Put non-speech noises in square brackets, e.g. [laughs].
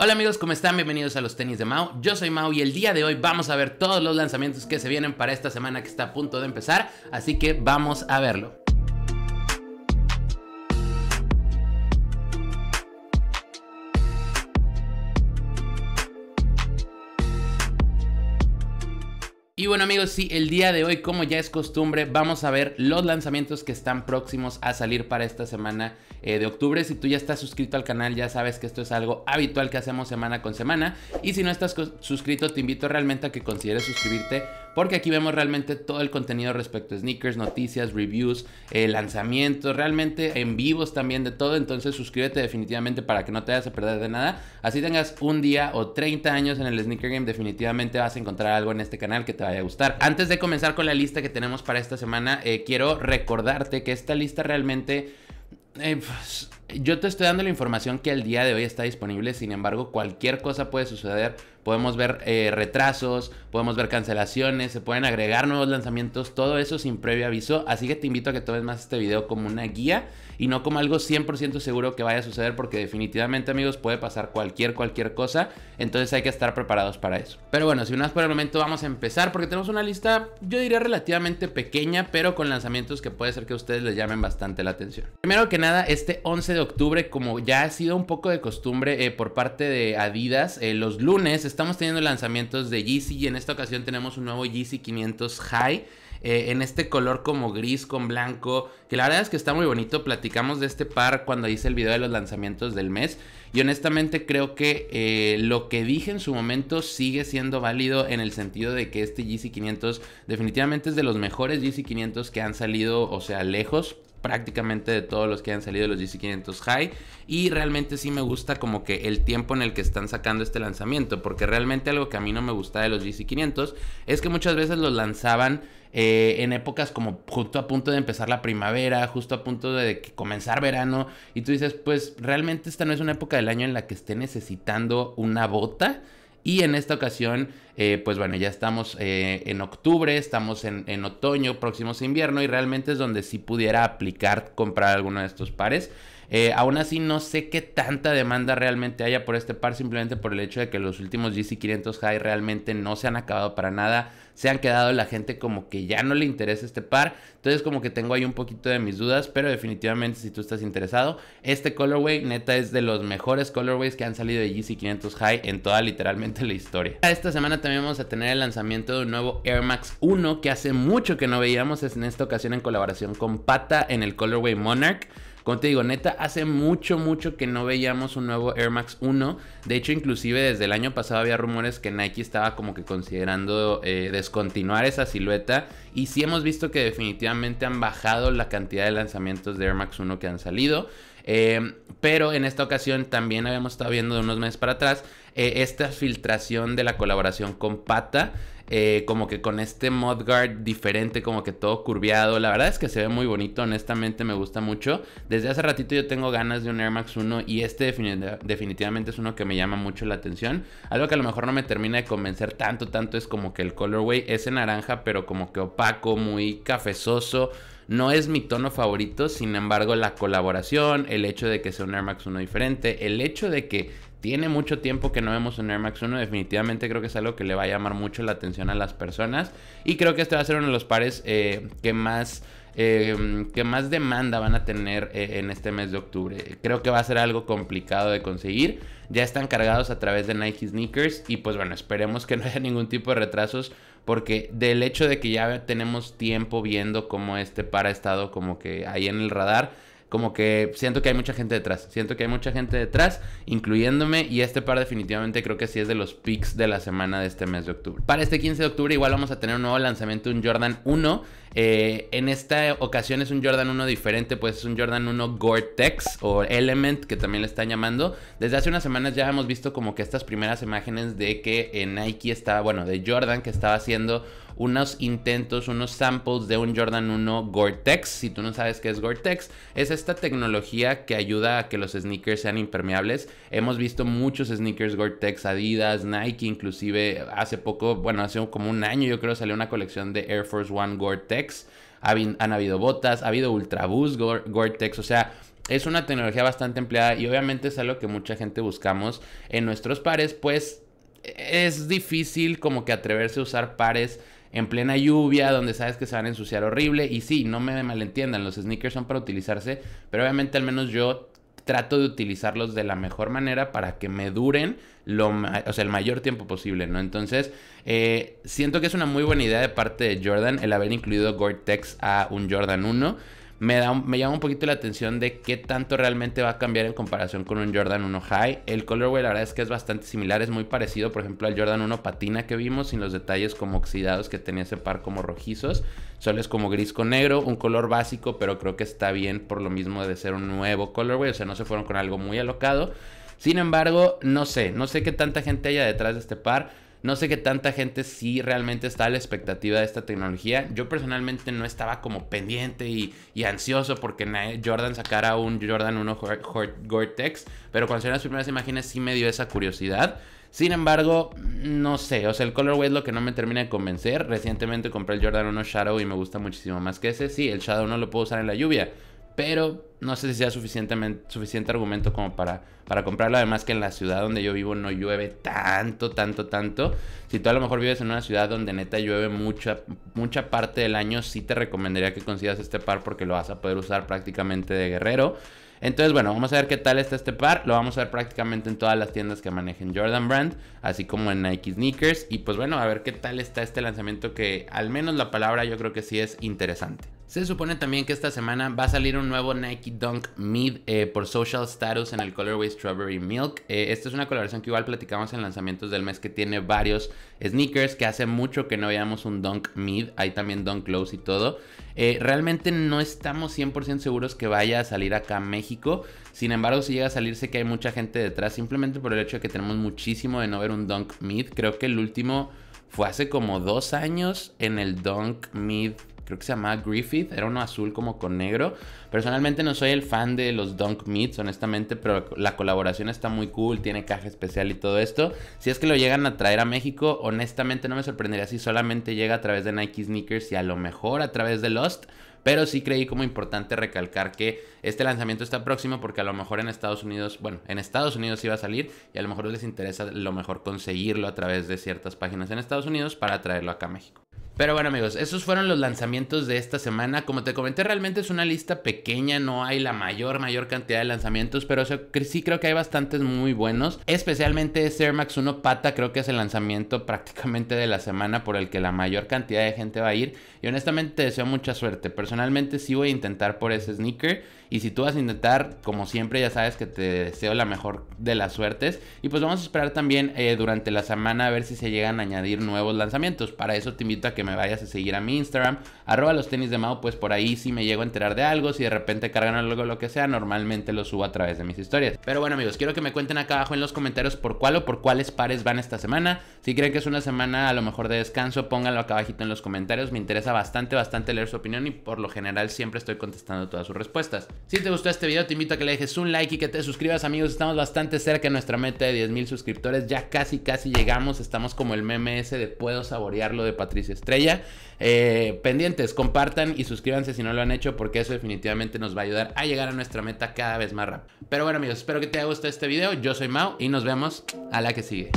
Hola amigos, ¿cómo están? Bienvenidos a los tenis de Mao. Yo soy Mao y el día de hoy vamos a ver todos los lanzamientos que se vienen para esta semana que está a punto de empezar, así que vamos a verlo. Y bueno amigos, sí, el día de hoy como ya es costumbre vamos a ver los lanzamientos que están próximos a salir para esta semana eh, de octubre. Si tú ya estás suscrito al canal ya sabes que esto es algo habitual que hacemos semana con semana y si no estás suscrito te invito realmente a que consideres suscribirte porque aquí vemos realmente todo el contenido respecto a sneakers, noticias, reviews, eh, lanzamientos, realmente en vivos también de todo. Entonces suscríbete definitivamente para que no te vayas a perder de nada. Así tengas un día o 30 años en el Sneaker Game, definitivamente vas a encontrar algo en este canal que te vaya a gustar. Antes de comenzar con la lista que tenemos para esta semana, eh, quiero recordarte que esta lista realmente... Eh, pues, yo te estoy dando la información que al día de hoy está disponible, sin embargo, cualquier cosa puede suceder podemos ver eh, retrasos, podemos ver cancelaciones, se pueden agregar nuevos lanzamientos, todo eso sin previo aviso. Así que te invito a que tomes más este video como una guía y no como algo 100% seguro que vaya a suceder porque definitivamente amigos puede pasar cualquier, cualquier cosa. Entonces hay que estar preparados para eso. Pero bueno, si no por el momento vamos a empezar porque tenemos una lista, yo diría relativamente pequeña, pero con lanzamientos que puede ser que a ustedes les llamen bastante la atención. Primero que nada, este 11 de octubre, como ya ha sido un poco de costumbre eh, por parte de Adidas, eh, los lunes, este estamos teniendo lanzamientos de Yeezy y en esta ocasión tenemos un nuevo Yeezy 500 High. Eh, en este color como gris con blanco, que la verdad es que está muy bonito. Platicamos de este par cuando hice el video de los lanzamientos del mes y honestamente creo que eh, lo que dije en su momento sigue siendo válido en el sentido de que este GC500 definitivamente es de los mejores GC500 que han salido, o sea, lejos prácticamente de todos los que han salido de los GC500 High y realmente sí me gusta como que el tiempo en el que están sacando este lanzamiento porque realmente algo que a mí no me gusta de los GC500 es que muchas veces los lanzaban eh, en épocas como justo a punto de empezar la primavera, justo a punto de comenzar verano y tú dices pues realmente esta no es una época del año en la que esté necesitando una bota y en esta ocasión, eh, pues bueno, ya estamos eh, en octubre, estamos en, en, otoño, próximos invierno y realmente es donde sí pudiera aplicar comprar alguno de estos pares. Eh, aún así, no sé qué tanta demanda realmente haya por este par, simplemente por el hecho de que los últimos GC500 High realmente no se han acabado para nada. Se han quedado la gente como que ya no le interesa este par. Entonces, como que tengo ahí un poquito de mis dudas, pero definitivamente, si tú estás interesado, este colorway neta es de los mejores colorways que han salido de GC500 High en toda literalmente la historia. Esta semana también vamos a tener el lanzamiento de un nuevo Air Max 1 que hace mucho que no veíamos. Es en esta ocasión en colaboración con Pata en el colorway Monarch. Como te digo, neta, hace mucho, mucho que no veíamos un nuevo Air Max 1. De hecho, inclusive desde el año pasado había rumores que Nike estaba como que considerando eh, descontinuar esa silueta. Y sí hemos visto que definitivamente han bajado la cantidad de lanzamientos de Air Max 1 que han salido. Em, pero en esta ocasión también habíamos estado viendo de unos meses para atrás eh, esta filtración de la colaboración con Pata. Eh, como que con este guard diferente, como que todo curviado. La verdad es que se ve muy bonito, honestamente me gusta mucho. Desde hace ratito yo tengo ganas de un Air Max 1 y este definitivamente es uno que me llama mucho la atención. Algo que a lo mejor no me termina de convencer tanto, tanto es como que el colorway es en naranja, pero como que opaco, muy cafezoso. No es mi tono favorito, sin embargo la colaboración, el hecho de que sea un Air Max 1 diferente, el hecho de que tiene mucho tiempo que no vemos un Air Max 1. Definitivamente creo que es algo que le va a llamar mucho la atención a las personas. Y creo que este va a ser uno de los pares eh, que más... Eh, que más demanda van a tener eh, en este mes de octubre. Creo que va a ser algo complicado de conseguir. Ya están cargados a través de Nike Sneakers y pues bueno, esperemos que [laughs] no haya ningún tipo de retrasos porque del hecho de que ya tenemos tiempo viendo cómo este par ha estado como que ahí en el radar como que siento que hay mucha gente detrás. Siento que hay mucha gente detrás, incluyéndome. Y este par definitivamente creo que sí es de los picks de la semana de este mes de octubre. Para este 15 de octubre igual vamos a tener un nuevo lanzamiento, un Jordan 1. Eh, en esta ocasión es un Jordan 1 diferente, pues es un Jordan 1 Gore-Tex o Element que también le están llamando. Desde hace unas semanas ya hemos visto como que estas primeras imágenes de que en eh, Nike estaba, bueno, de Jordan que estaba haciendo unos intentos, unos samples de un Jordan 1 Gore-Tex. Si tú no sabes qué es Gore-Tex, es esta tecnología que ayuda a que los sneakers sean impermeables. Hemos visto muchos sneakers Gore-Tex, Adidas, Nike, inclusive hace poco, bueno, hace como un año yo creo salió una colección de Air Force One Gore-Tex. Han habido botas, ha habido Ultraboost Gore-Tex, o sea, es una tecnología bastante empleada y obviamente es algo que mucha gente buscamos en nuestros pares, pues es difícil como que atreverse a usar pares en plena lluvia, donde sabes que se van a ensuciar horrible. Y sí, no me malentiendan, los sneakers son para utilizarse, pero obviamente al menos yo trato de utilizarlos de la mejor manera para que me duren lo, o sea, el mayor tiempo posible, ¿no? Entonces, eh, siento que es una muy buena idea de parte de Jordan el haber incluido Gore-Tex a un Jordan 1 me, llama un poquito la atención de qué tanto realmente va a cambiar en comparación con un Jordan 1 High. El colorway la verdad es que es bastante similar, es muy parecido, por ejemplo, al Jordan 1 Patina que vimos, sin los detalles como oxidados que tenía ese par como rojizos. Solo es como gris con negro, un color básico, pero creo que está bien por lo mismo de ser un nuevo colorway, o sea, no se fueron con algo muy alocado. Sin embargo, no sé, no sé qué tanta gente haya detrás de este par. No sé qué tanta gente sí realmente está a la expectativa de esta tecnología. Yo personalmente no estaba como pendiente y, ansioso porque Jordan sacara un Jordan 1 Gore-Tex, pero cuando se las primeras imágenes sí me dio esa curiosidad. Sin embargo, no sé, o sea, el colorway es lo que no me termina de convencer. Recientemente compré el Jordan 1 Shadow y me gusta muchísimo más que ese. Sí, el Shadow no lo puedo usar en la lluvia, pero no sé si sea suficientemente, suficiente argumento como para, para comprarlo. Además que en la ciudad donde yo vivo no llueve tanto, tanto, tanto. Si tú a lo mejor vives en una ciudad donde neta llueve mucha, mucha parte del año, sí te recomendaría que consigas este par porque lo vas a poder usar prácticamente de guerrero. Entonces, bueno, vamos a ver qué tal está este par. Lo vamos a ver prácticamente en todas las tiendas que manejen Jordan Brand, así como en Nike Sneakers. Y pues bueno, a ver qué tal está este lanzamiento que al menos la palabra yo creo que sí es interesante. Se supone también que esta semana va a salir un nuevo Nike Dunk Mid eh, por Social Status en el colorway Strawberry Milk. Eh, esta es una colaboración que igual platicamos en lanzamientos del mes que tiene varios sneakers que hace mucho que no veíamos un Dunk Mid. Hay también Dunk Lows y todo. Eh, realmente no estamos 100% seguros que vaya a salir acá a México. Sin embargo, si llega a salir sé que hay mucha gente detrás simplemente por el hecho de que tenemos muchísimo de no ver un Dunk Mid. Creo que el último fue hace como dos años en el Dunk Mid creo que se llamaba Griffith, era uno azul como con negro. Personalmente no soy el fan de los Dunk Meats, honestamente, pero la colaboración está muy cool, tiene caja especial y todo esto. Si es que lo llegan a traer a México, honestamente no me sorprendería si solamente llega a través de Nike Sneakers y a lo mejor a través de Lost. Pero sí creí como importante recalcar que este lanzamiento está próximo porque a lo mejor en Estados Unidos, bueno, en Estados Unidos iba a salir y a lo mejor les interesa lo mejor conseguirlo a través de ciertas páginas en Estados Unidos para traerlo acá a México. Pero bueno amigos, esos fueron los lanzamientos de esta semana. Como te comenté, realmente es una lista pequeña, no hay la mayor, mayor cantidad de lanzamientos, pero sí creo que hay bastantes muy buenos. Especialmente este Air Max 1 Pata creo que es el lanzamiento [laughs] prácticamente de la semana por el que la mayor cantidad de gente va a ir. Y honestamente te deseo mucha suerte. Personalmente sí voy a intentar por ese sneaker. Y si tú vas a intentar, como siempre ya sabes que te deseo la mejor de las suertes. Y pues vamos a esperar también eh, durante la semana a ver si se llegan a añadir nuevos lanzamientos. Para eso te invito a que me vayas a seguir a mi Instagram, arroba los tenis de mao. pues por ahí si me llego a enterar de algo, si de repente cargan algo lo que sea, normalmente lo subo a través de mis historias. Pero bueno amigos, quiero que me cuenten acá abajo en los comentarios por cuál o por cuáles pares van esta semana. Si creen que es una semana a lo mejor de descanso, pónganlo acá abajito en los comentarios. Me interesa bastante, bastante leer su opinión y por lo general siempre estoy contestando todas sus respuestas. Si te gustó este video, te invito a que le dejes un like y que te suscribas amigos. Estamos bastante cerca de nuestra meta de 10.000 suscriptores. Ya casi, casi llegamos. Estamos como el meme de puedo saborearlo de Patricia Estrella. Eh, pendientes, compartan y suscríbanse si no lo han hecho porque eso definitivamente nos va a ayudar a llegar a nuestra meta cada vez más rápido. Pero bueno amigos, espero que te haya gustado este video. Yo soy Mau y nos vemos a la que sigue.